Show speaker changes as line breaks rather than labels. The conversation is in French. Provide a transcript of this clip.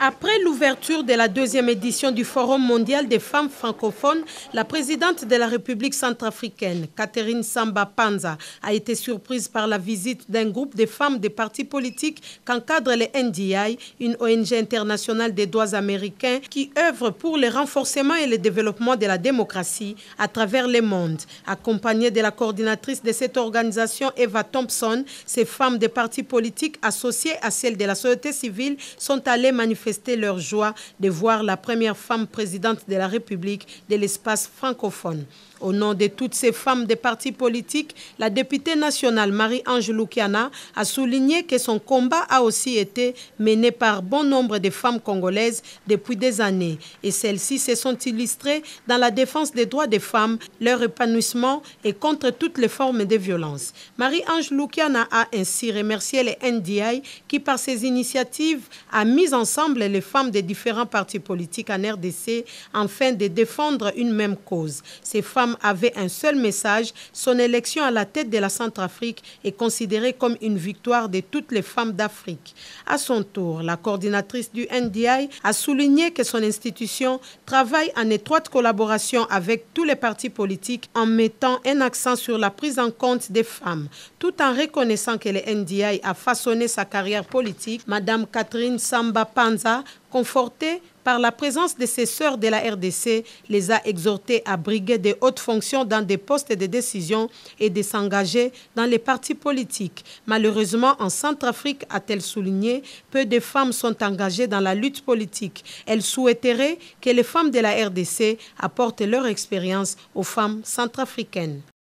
Après l'ouverture de la deuxième édition du Forum mondial des femmes francophones, la présidente de la République centrafricaine, Catherine Samba Panza, a été surprise par la visite d'un groupe de femmes des partis politiques qu'encadre les NDI, une ONG internationale des droits américains qui œuvre pour le renforcement et le développement de la démocratie à travers le monde. Accompagnée de la coordinatrice de cette organisation, Eva Thompson, ces femmes des partis politiques associées à celles de la société civile sont allées manifester manifesté leur joie de voir la première femme présidente de la République de l'espace francophone. Au nom de toutes ces femmes des partis politiques, la députée nationale Marie-Ange Loukiana a souligné que son combat a aussi été mené par bon nombre de femmes congolaises depuis des années. Et celles-ci se sont illustrées dans la défense des droits des femmes, leur épanouissement et contre toutes les formes de violence. Marie-Ange Loukiana a ainsi remercié les NDI qui, par ses initiatives, a mis ensemble les femmes des différents partis politiques en RDC afin de défendre une même cause. Ces femmes avaient un seul message, son élection à la tête de la Centrafrique est considérée comme une victoire de toutes les femmes d'Afrique. À son tour, la coordinatrice du NDI a souligné que son institution travaille en étroite collaboration avec tous les partis politiques en mettant un accent sur la prise en compte des femmes, tout en reconnaissant que le NDI a façonné sa carrière politique. Madame Catherine Samba Pan Confortée par la présence de ses sœurs de la RDC, les a exhortées à briguer des hautes fonctions dans des postes de décision et de s'engager dans les partis politiques. Malheureusement, en Centrafrique, a-t-elle souligné, peu de femmes sont engagées dans la lutte politique. Elle souhaiterait que les femmes de la RDC apportent leur expérience aux femmes centrafricaines.